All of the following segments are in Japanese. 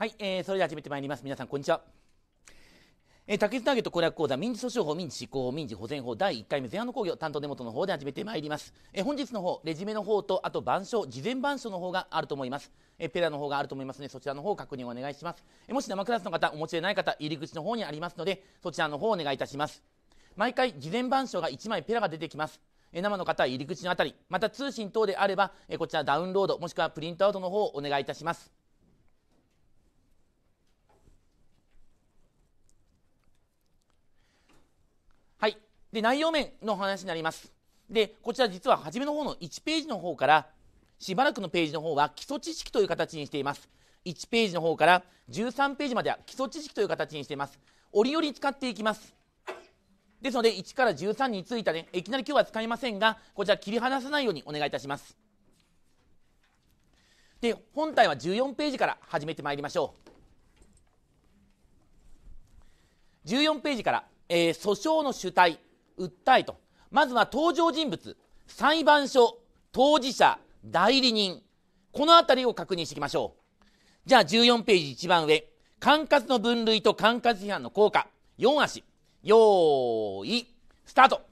はい、えー、それでは始めてまいります。皆さん、こんにちは。えー、竹内投げと攻略講座、民事訴訟法、民事執行法、民事保全法、第1回目前半の講義を担当根元の方で始めてまいります。えー、本日の方、レジュメの方と、あと板書、事前板書の方があると思います。えー、ペラの方があると思いますので、そちらの方を確認をお願いします。えー、もし生クラスの方、お持ちでない方、入り口の方にありますので、そちらの方をお願いいたします。毎回、事前板書が1枚ペラが出てきます。生の方は入り口のあたり、また通信等であれば、こちらダウンロード、もしくはプリントアウトの方をお願いいたします。で、内容面の話になります。で、こちら実は初めの方の1ページの方から、しばらくのページの方は基礎知識という形にしています。1ページの方から13ページまでは基礎知識という形にしています。折々使っていきます。ですので、1から13についてね、いきなり今日は使いませんが、こちら切り離さないようにお願いいたします。で、本体は14ページから始めてまいりましょう。14ページから、えー、訴訟の主体、訴えと。まずは登場人物、裁判所、当事者、代理人。このあたりを確認していきましょう。じゃあ14ページ一番上。管轄の分類と管轄批判の効果。4足。用意。スタート。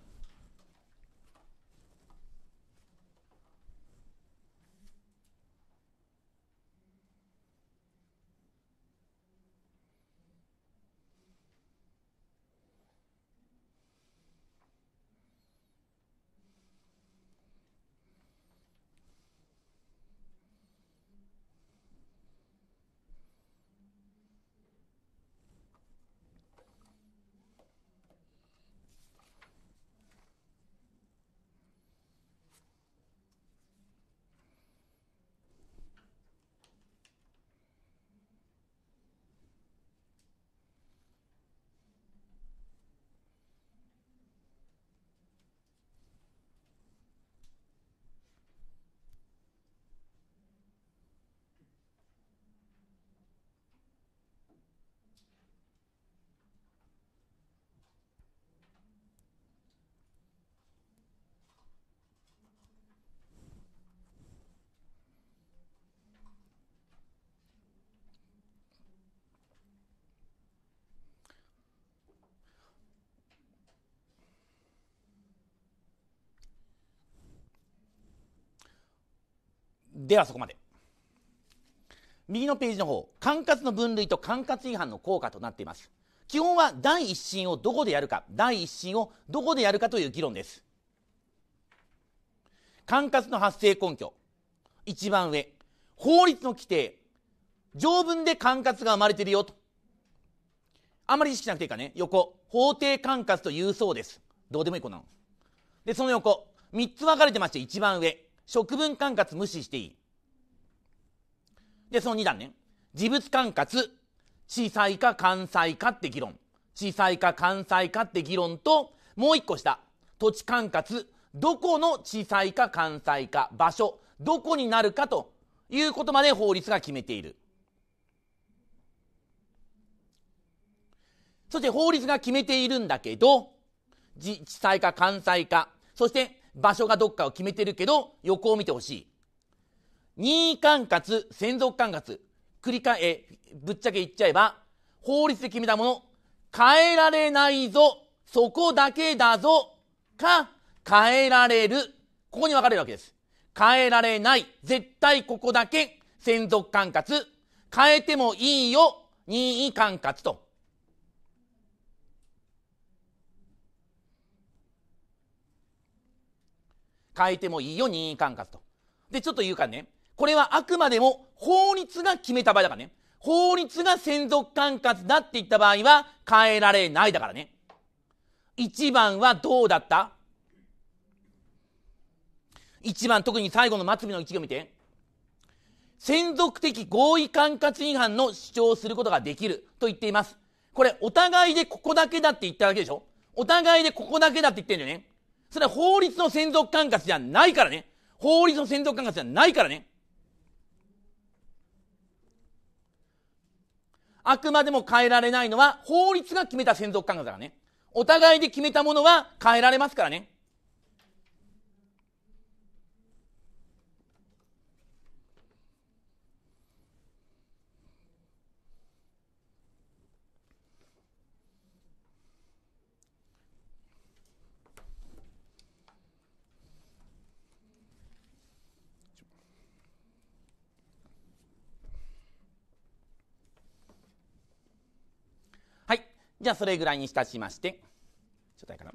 ではそこまで右のページの方管轄の分類と管轄違反の効果となっています基本は第一審をどこでやるか第一審をどこでやるかという議論です管轄の発生根拠一番上法律の規定条文で管轄が生まれてるよとあまり意識しなくていいかね横法定管轄というそうですどうでもいい子なのでその横3つ分かれてまして一番上職分管轄無視していいで、その2段ね。事物管轄、地裁か関西かって議論。地裁か関西かって議論と、もう1個下。土地管轄、どこの地裁か関西か、場所、どこになるかということまで法律が決めている。そして法律が決めているんだけど、地裁か関西か、そして場所がどっかを決めてるけど、横を見てほしい。任意管轄、専属管轄、繰り返、え、ぶっちゃけ言っちゃえば、法律で決めたもの、変えられないぞ、そこだけだぞ、か、変えられる。ここに分かれるわけです。変えられない、絶対ここだけ、専属管轄、変えてもいいよ、任意管轄と。変えてもいいよ、任意管轄と。で、ちょっと言うかね。これはあくまでも法律が決めた場合だからね。法律が専属管轄だって言った場合は変えられないだからね。1番はどうだった ?1 番特に最後の末尾の一行見て。専属的合意管轄違反の主張をすることができると言っています。これお互いでここだけだって言っただけでしょお互いでここだけだって言ってんだよね。それは法律の専属管轄じゃないからね。法律の専属管轄じゃないからね。あくまでも変えられないのは法律が決めた専属感轄だからね。お互いで決めたものは変えられますからね。じゃあそれぐらいにいたしまして、ちょっとやかな。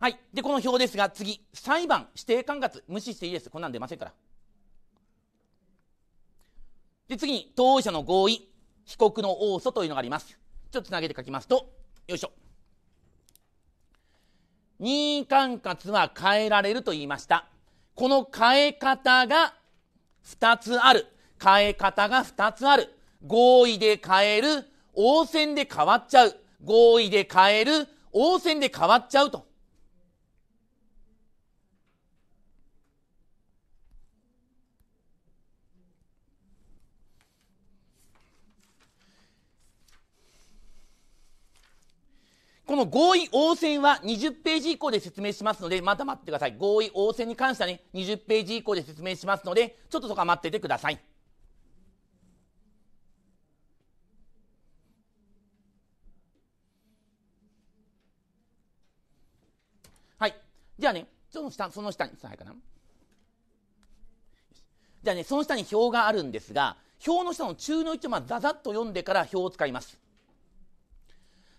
はい。で、この表ですが、次、裁判、指定管轄、無視していいです。こんなん出ませんから。で、次に、当事者の合意、被告の応訴というのがあります。ちょっとつなげて書きますと、よいしょ。任意管轄は変えられると言いました。この変え方が2つある。変え方が2つある。合意で変える、応戦で変わっちゃう。合意で変える、応戦で変わっちゃうと。この合意応戦は20ページ以降で説明しますので、また待ってください。合意応戦に関してはね、20ページ以降で説明しますので、ちょっとそこは待っててください。じゃあね、その下、その下に、はいかな。じゃあね、その下に表があるんですが、表の下の中の位置をまあざざっと読んでから表を使います。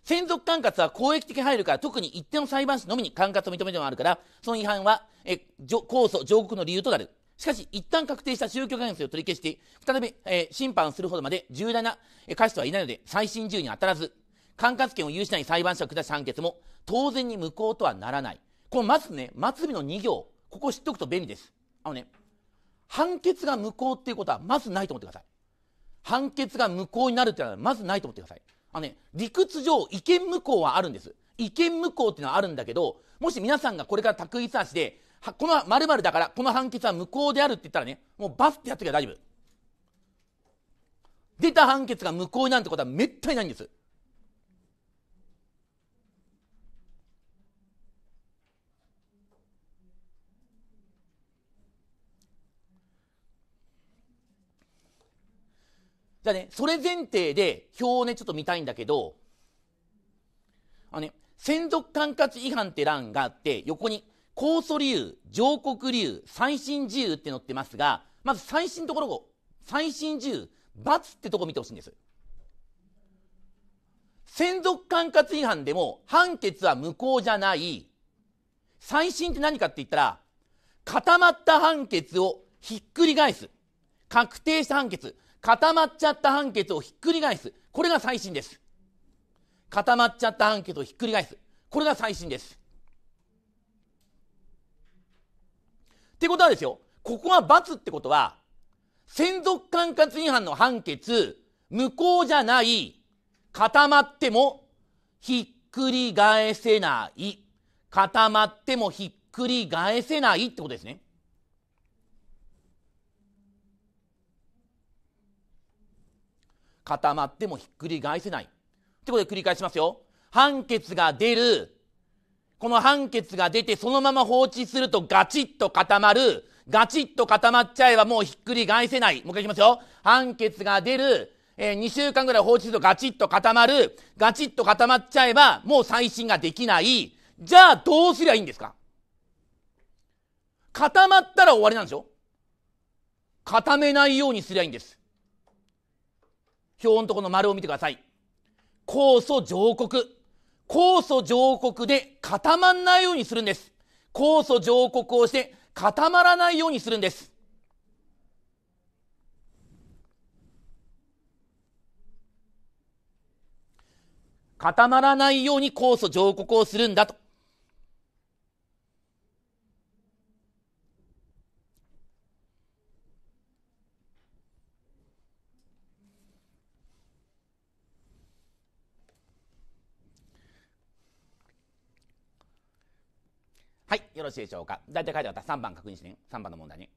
専属管轄は公益的配慮から特に一定の裁判所のみに管轄を認めてもあるから、その違反は、え、控訴、上告の理由となる。しかし、一旦確定した宗教関係を取り消して、再び、えー、審判するほどまで重大な、えー、過失はいないので、再審由に当たらず、管轄権を有しない裁判所が下した判決も、当然に無効とはならない。このずね、末尾の2行、ここ知っておくと便利です。あのね、判決が無効っていうことはまずないと思ってください。判決が無効になるっていうのはまずないと思ってください。あのね、理屈上、違憲無効はあるんです。違憲無効っていうのはあるんだけど、もし皆さんがこれから卓一足で、この〇〇だから、この判決は無効であるって言ったらね、もうバスってやっときゃ大丈夫。出た判決が無効になるってことはめったにないんです。ゃあね、それ前提で表をね、ちょっと見たいんだけど、あのね、専属管轄違反って欄があって、横に、控訴理由、上告理由、再審自由って載ってますが、まず最新ところを、再審自由、罰ってとこ見てほしいんです。専属管轄違反でも判決は無効じゃない。再審って何かって言ったら、固まった判決をひっくり返す。確定した判決。固まっちゃった判決をひっくり返す。これが最新です。固まっちゃった判決をひっくり返す。これが最新です。ってことはですよ、ここは罰ってことは、専属管轄違反の判決、無効じゃない、固まってもひっくり返せない、固まってもひっくり返せないってことですね。固まってもひっくり返せない。ってことで繰り返しますよ。判決が出る。この判決が出てそのまま放置するとガチッと固まる。ガチッと固まっちゃえばもうひっくり返せない。もう一回いきますよ。判決が出る。えー、2週間ぐらい放置するとガチッと固まる。ガチッと固まっちゃえばもう再審ができない。じゃあどうすりゃいいんですか固まったら終わりなんでしょ固めないようにすりゃいいんです。表のところの丸を見てください。酵素上国。酵素上国で固まらないようにするんです。酵素上国をして固まらないようにするんです。固まらないように酵素上国をするんだと。よろしいでしょうか大体書いてあった3番確認してね3番の問題に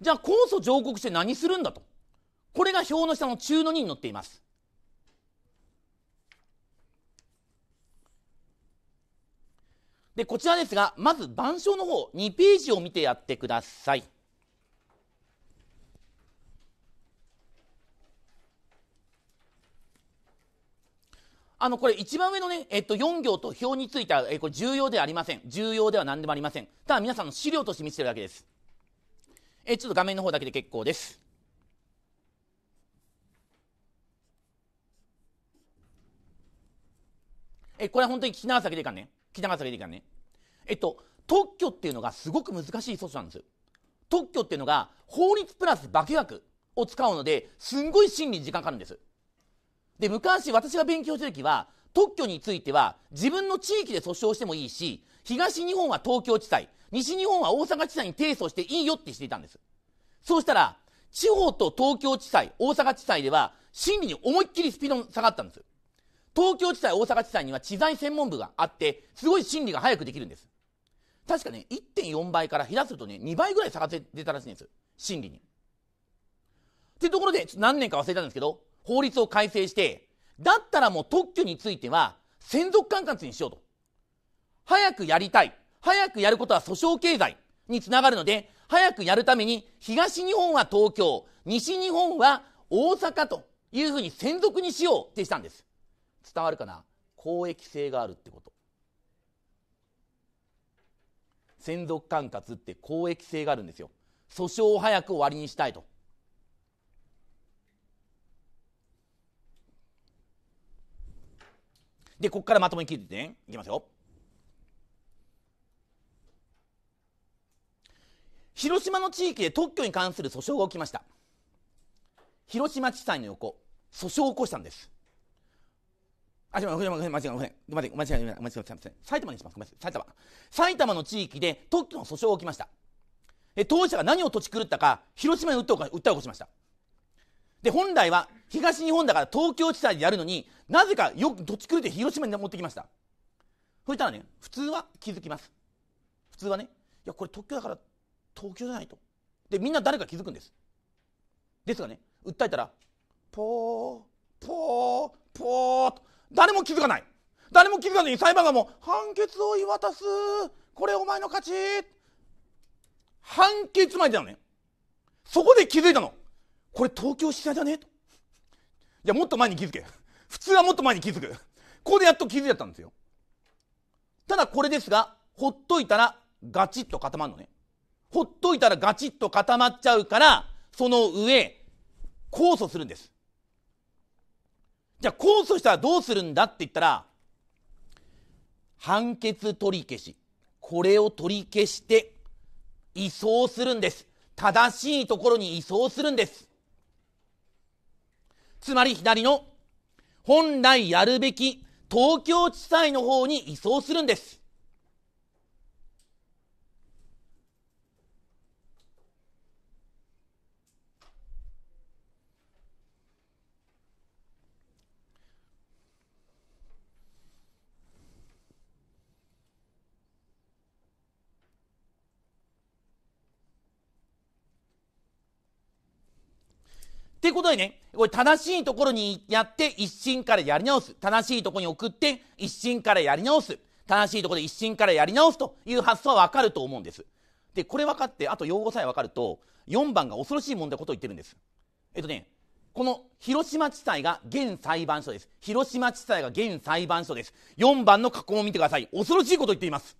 じゃあ控訴上告して何するんだとこれが表の下の中の2に載っていますでこちらですがまず板書の方2ページを見てやってくださいあの、これ一番上のね、えっと、4行と表については、えこれ重要ではありません。重要では何でもありません。ただ皆さんの資料として見せてるだけです。えちょっと画面の方だけで結構です。えこれは本当に聞き流すだけでいかんね。聞き流すだけでいかんね。えっと、特許っていうのがすごく難しい措置なんです。特許っていうのが法律プラス化学を使うのですんごい審理に時間かかるんです。で、昔私が勉強した時は、特許については自分の地域で訴訟してもいいし、東日本は東京地裁、西日本は大阪地裁に提訴していいよってしていたんです。そうしたら、地方と東京地裁、大阪地裁では、審理に思いっきりスピード下がったんです。東京地裁、大阪地裁には知財専門部があって、すごい審理が早くできるんです。確かね、1.4倍から、減らすとね、2倍ぐらい下がって出たらしいんです。審理に。ってところで、何年か忘れたんですけど、法律を改正して、だったらもう特許については専属管轄にしようと。早くやりたい。早くやることは訴訟経済につながるので、早くやるために東日本は東京、西日本は大阪というふうに専属にしようってしたんです。伝わるかな公益性があるってこと。専属管轄って公益性があるんですよ。訴訟を早く終わりにしたいと。でここからまともに聞いててねいきますよ広島の地域で特許に関する訴訟が起きました広島地裁の横訴訟を起こしたんですあ、違う、ごめん、ごめん、間違え、ごめん、ごめん、間違え、ごめん、間違え、ごめん、埼玉にします、ごめん、埼玉。埼玉の地域で特許の訴訟が起きました。え、当者が何を土地狂ったか、広島に訴えを起こしました。で、本来は東日本だから東京地裁でやるのに、なぜかよくどっち来るて広島に持ってきました。そしたらね、普通は気づきます。普通はね、いや、これ特許だから東京じゃないと。で、みんな誰か気づくんです。ですがね、訴えたら、ポー、ポー、ポーと、誰も気づかない。誰も気づかずに裁判官も、判決を言い渡す。これお前の勝ち。判決までだよね。そこで気づいたの。これ東京支社じゃねえといやもっと前に気づけ普通はもっと前に気づくここでやっと気づいちゃったんですよただこれですがほっといたらガチッと固まるのねほっといたらガチッと固まっちゃうからその上控訴するんですじゃあ控訴したらどうするんだって言ったら判決取り消しこれを取り消して移送するんです正しいところに移送するんですつまり左の本来やるべき東京地裁の方に移送するんですっていうことでね、これ正しいところにやって一心からやり直す。正しいところに送って一心からやり直す。正しいところで一心からやり直すという発想はわかると思うんです。で、これ分かって、あと用語さえ分かると、4番が恐ろしい問題ことを言ってるんです。えっとね、この広島地裁が現裁判所です。広島地裁が現裁判所です。4番の過去を見てください。恐ろしいことを言っています。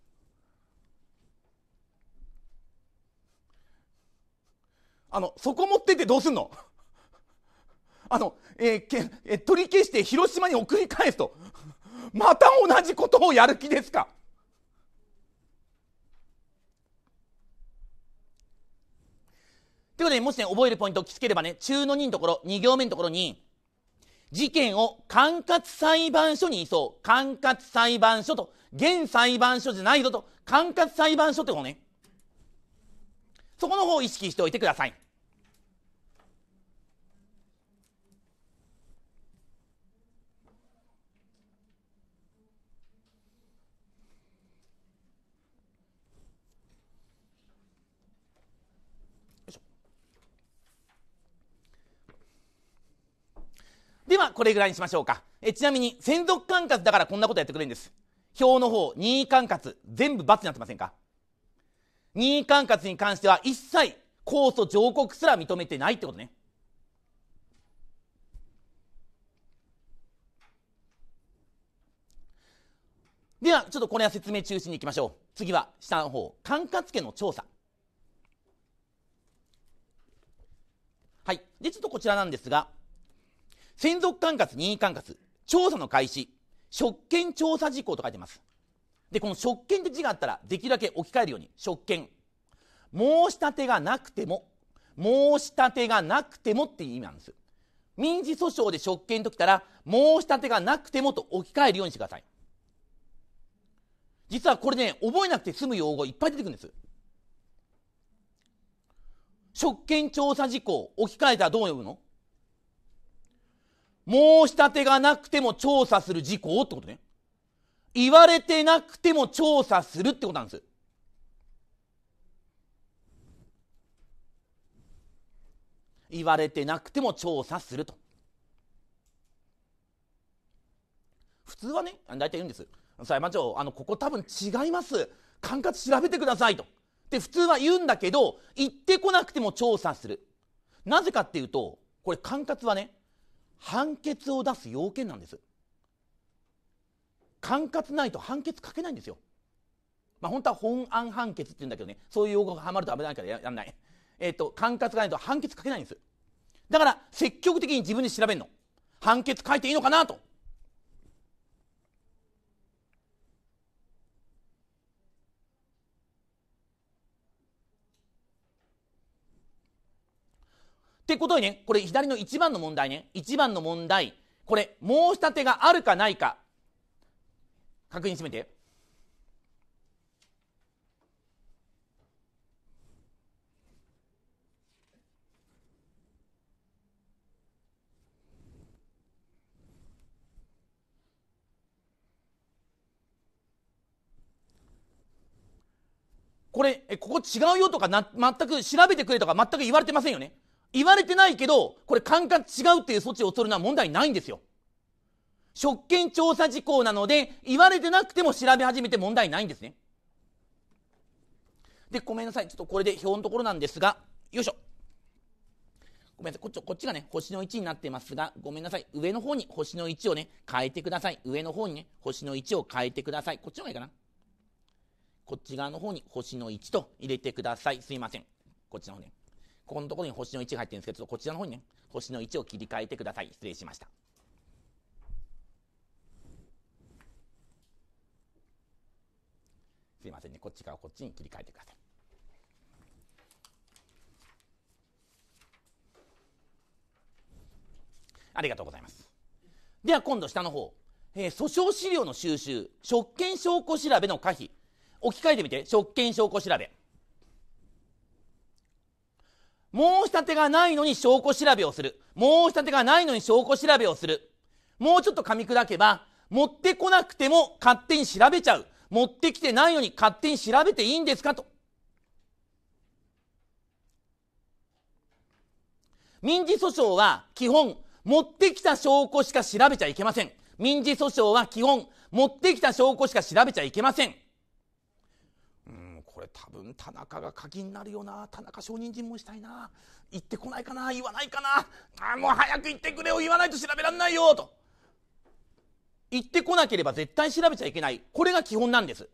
あの、そこ持ってってどうすんのあの、えー、けえ取り消して広島に送り返すと また同じことをやる気ですかということで、もしね、覚えるポイントをきつければね、中の2のところ、2行目のところに、事件を管轄裁判所に移送、管轄裁判所と、現裁判所じゃないぞと、管轄裁判所って方ね、そこの方を意識しておいてください。では、これぐらいにしましょうか。えちなみに、専属管轄だからこんなことやってくれるんです。表の方、任意管轄、全部×になってませんか任意管轄に関しては、一切、控訴上告すら認めてないってことね。では、ちょっとこれは説明中心にいきましょう。次は、下の方、管轄権の調査。はい。で、ちょっとこちらなんですが、専属管轄、任意管轄、調査の開始、職権調査事項と書いてます。で、この職権って字があったら、できるだけ置き換えるように、職権。申し立てがなくても、申し立てがなくてもっていう意味なんです。民事訴訟で職権ときたら、申し立てがなくてもと置き換えるようにしてください。実はこれね、覚えなくて済む用語いっぱい出てくるんです。職権調査事項、置き換えたらどう呼ぶの申し立てがなくても調査する事項ってことね。言われてなくても調査するってことなんです。言われてなくても調査すると。普通はね、大体言うんです。裁判長、あの、ここ多分違います。管轄調べてくださいと。って普通は言うんだけど、言ってこなくても調査する。なぜかっていうと、これ管轄はね、判決を出す要件なんです。管轄ないと判決書けないんですよ。まあ、本当は本案判決って言うんだけどね、そういう用語がはまると危ないからやんない。えっ、ー、と、管轄がないと判決書けないんです。だから、積極的に自分で調べるの。判決書いていいのかなと。ことにね、これ左の1番の問題ね、1番の問題、これ、申し立てがあるかないか、確認してみて。これ、えここ違うよとかな、全く調べてくれとか全く言われてませんよね。言われてないけど、これ管轄違うっていう措置を取るのは問題ないんですよ。職権調査事項なので、言われてなくても調べ始めて問題ないんですね。で、ごめんなさい。ちょっとこれで表のところなんですが、よいしょ。ごめんなさい。こっち、こっちがね、星の1になってますが、ごめんなさい。上の方に星の1をね、変えてください。上の方にね、星の1を変えてください。こっちの方がいいかな。こっち側の方に星の1と入れてください。すいません。こっちの方ね。ここのところに星の1が入ってるんですけど、こちらの方にね、星の1を切り替えてください。失礼しました。すいませんね、こっちからこっちに切り替えてください。ありがとうございます。では今度下の方、えー、訴訟資料の収集、職権証拠調べの可否。置き換えてみて、職権証拠調べ。申し立てがないのに証拠調べをする。申し立てがないのに証拠調べをする。もうちょっと噛み砕けば、持ってこなくても勝手に調べちゃう。持ってきてないのに勝手に調べていいんですかと。民事訴訟は基本、持ってきた証拠しか調べちゃいけません。民事訴訟は基本、持ってきた証拠しか調べちゃいけません。れ多分田中が鍵になるよな田中証人尋問したいな行ってこないかな言わないかなあもう早く言ってくれよ言わないと調べらんないよと言ってこなければ絶対調べちゃいけないこれが基本なんです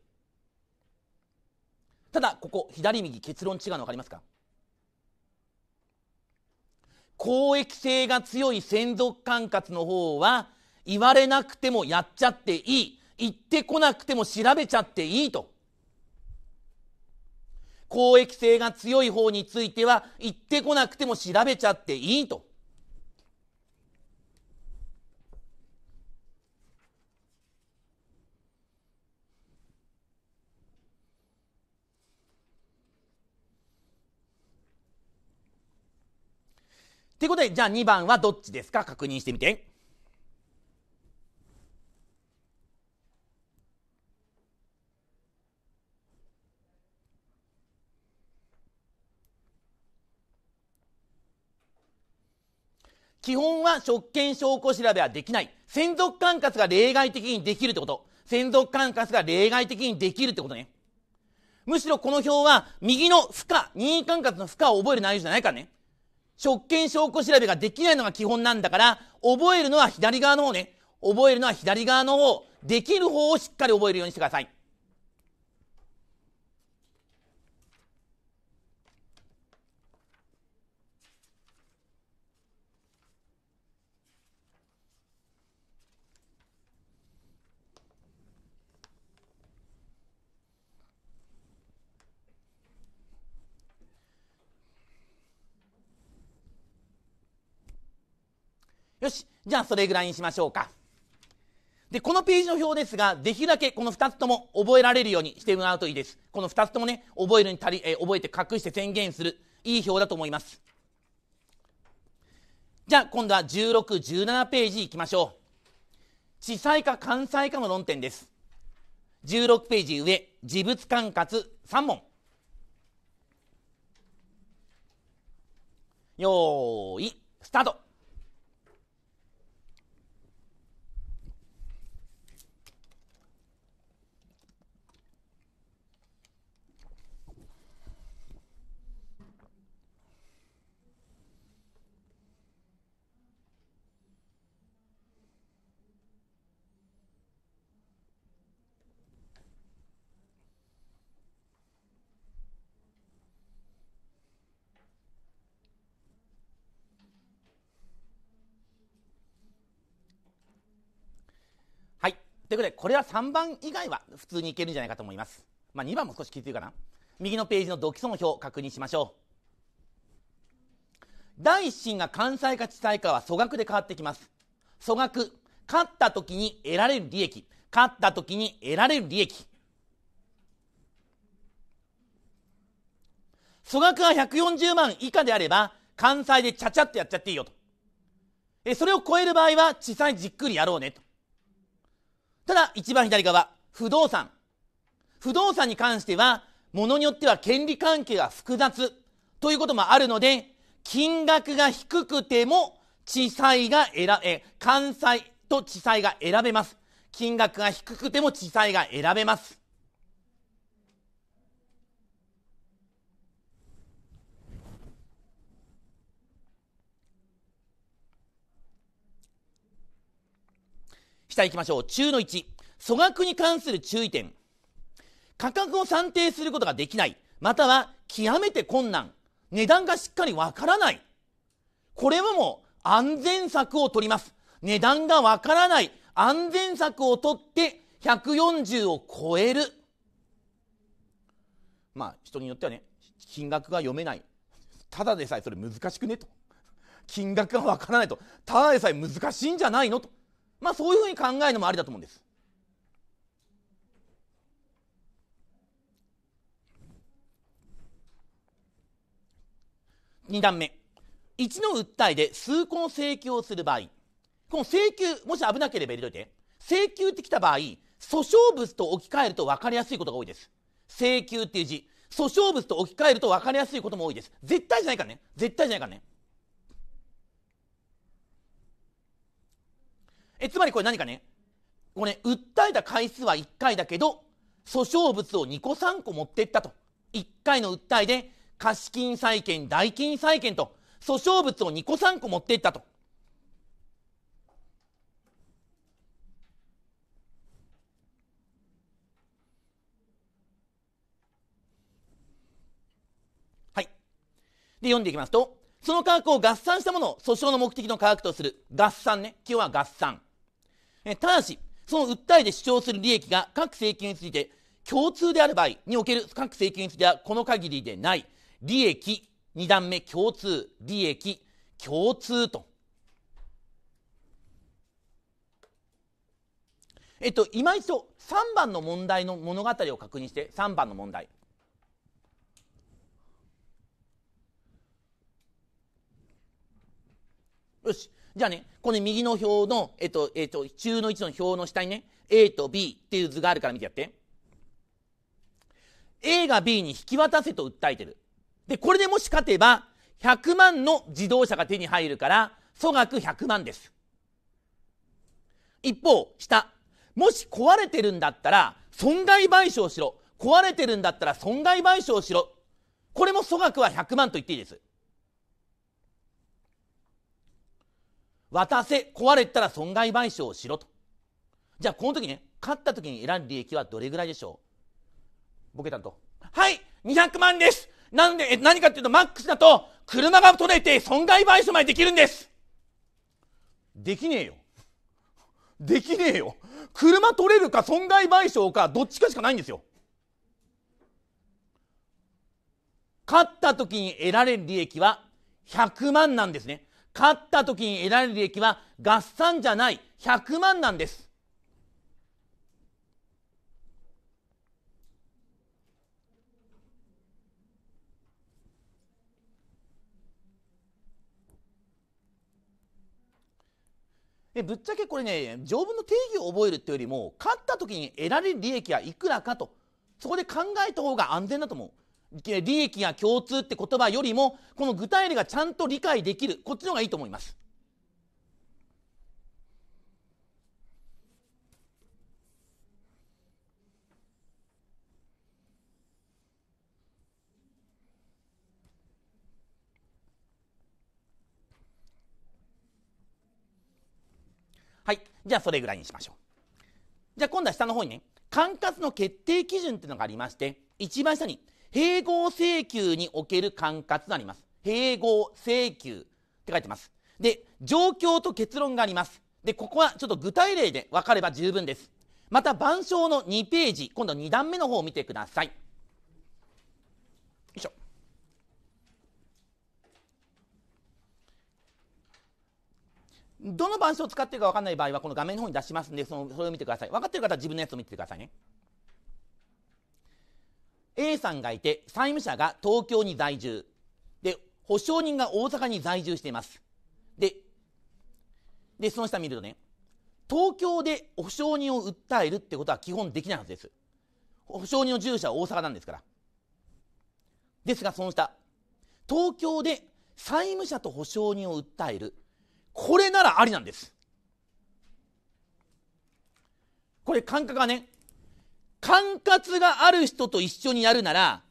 ただここ左右結論違うの分かりますか公益性が強い専属管轄の方は言われなくてもやっちゃっていい言ってこなくても調べちゃっていいと公益性が強い方については言ってこなくても調べちゃっていいと。ってことで、じゃあ2番はどっちですか確認してみて。基本は職権証拠調べはできない。専属管轄が例外的にできるってこと。専属管轄が例外的にできるってことね。むしろこの表は、右の負荷、任意管轄の負荷を覚える内容じゃないからね。職権証拠調べができないのが基本なんだから、覚えるのは左側の方ね。覚えるのは左側の方。できる方をしっかり覚えるようにしてください。よしじゃあそれぐらいにしましょうかでこのページの表ですができるだけこの2つとも覚えられるようにしてもらうといいですこの2つともね覚えるに足り、え覚えて隠して宣言するいい表だと思いますじゃあ今度は1617ページいきましょう地裁か関西かの論点です16ページ上事物管轄3問よーいスタートいうことでこれは3番以外は普通にいけるんじゃないかと思います、まあ、2番も少しきついかな右のページの独基損表確認しましょう第1審が関西か地裁かは総額で変わってきます総額勝った時に得られる利益勝った時に得られる利益総額が140万以下であれば関西でちゃちゃっとやっちゃっていいよとえそれを超える場合は地裁じっくりやろうねとただ一番左側不動産不動産に関してはものによっては権利関係が複雑ということもあるので金額が低くても地裁が選べ関西と地裁が選べます金額が低くても地裁が選べます下行きましょう。中の1。粗額に関する注意点。価格を算定することができない。または、極めて困難。値段がしっかりわからない。これはもう、安全策を取ります。値段がわからない。安全策を取って、140を超える。まあ、人によってはね、金額が読めない。ただでさえそれ難しくねと。金額がわからないと。ただでさえ難しいんじゃないのと。まあそういうふうに考えるのもありだと思うんです。2段目1の訴えで数個の請求をする場合この請求もし危なければ入れといて請求ってきた場合訴訟物と置き換えると分かりやすいことが多いです請求っていう字訴訟物と置き換えると分かりやすいことも多いです絶対じゃないからね絶対じゃないからねえつまりこれ何かねこれ、ね、訴えた回数は1回だけど訴訟物を2個3個持ってったと1回の訴えで貸金債権代金債権と訴訟物を2個3個持ってったと。はい。で、読んでいきますと、その価格を合算したものを訴訟の目的の価格とする。合算ね。今日は合算。えただし、その訴えで主張する利益が各政権について共通である場合における各政権についてはこの限りでない。利益、2段目共通、利益、共通と。えっと、今一度3番の問題の物語を確認して3番の問題。よしじゃあね、この右の表の、えっと、えっと、中の1の表の下にね、A と B っていう図があるから見てやって。A が B に引き渡せと訴えてる。で、これでもし勝てば、100万の自動車が手に入るから、総額100万です。一方、下。もし壊れてるんだったら、損害賠償しろ。壊れてるんだったら損害賠償しろ。これも総額は100万と言っていいです。渡せ壊れたら損害賠償をしろとじゃあこの時ね勝った時に得られる利益はどれぐらいでしょうボケんと。はい200万ですなんで何かっていうとマックスだと車が取れて損害賠償までできるんですできねえよできねえよ車取れるか損害賠償かどっちかしかないんですよ勝った時に得られる利益は100万なんですね勝った時に得られる利益は合算じゃない100万なんですえぶっちゃけこれね条文の定義を覚えるっていうよりも勝った時に得られる利益はいくらかとそこで考えた方が安全だと思う利益が共通って言葉よりもこの具体例がちゃんと理解できるこっちの方がいいと思います。はい、じゃあそれぐらいにしましょう。じゃあ今度は下の方にね管轄の決定基準っていうのがありまして一番下に「併合請求における管轄となります。併合請求って書いてます。で、状況と結論があります。で、ここはちょっと具体例で分かれば十分です。また、板書の2ページ、今度2段目の方を見てください。よいしょ。どの板書を使ってるか分かんない場合は、この画面の方に出しますんで、そのそれを見てください。分かってる方は自分のやつを見てくださいね。A さんがいて債務者が東京に在住で保証人が大阪に在住していますででその下見るとね東京で保証人を訴えるってことは基本できないはずです保証人の住所は大阪なんですからですがその下東京で債務者と保証人を訴えるこれならありなんですこれ感覚がね管轄がある人と一緒にやるなら、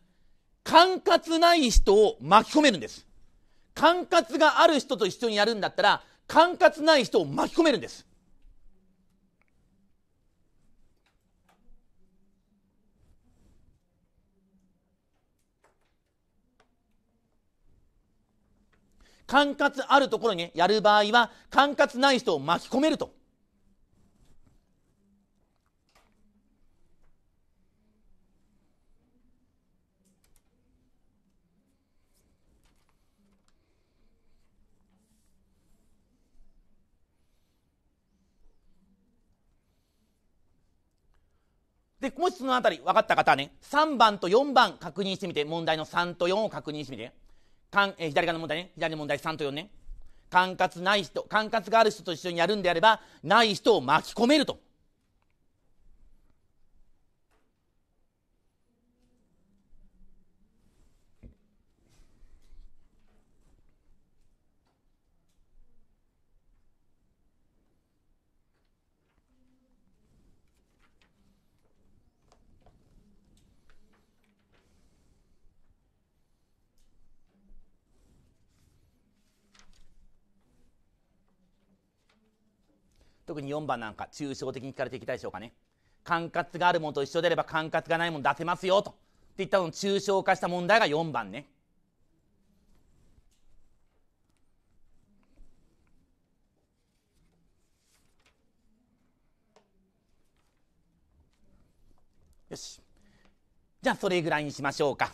管轄ない人を巻き込めるんです。管轄がある人と一緒にやるんだったら、管轄ない人を巻き込めるんです。管轄あるところに、やる場合は、管轄ない人を巻き込めると。で、もしそのあたり分かった方はね、3番と4番確認してみて、問題の3と4を確認してみて。かんえー、左側の問題ね、左の問題3と4ね。管轄ない人、管轄がある人と一緒にやるんであれば、ない人を巻き込めると。に4番なんか抽象的に聞かれていきたいでしょうかね管轄があるものと一緒であれば管轄がないもの出せますよとって言ったのを抽象化した問題が4番ねよしじゃあそれぐらいにしましょうか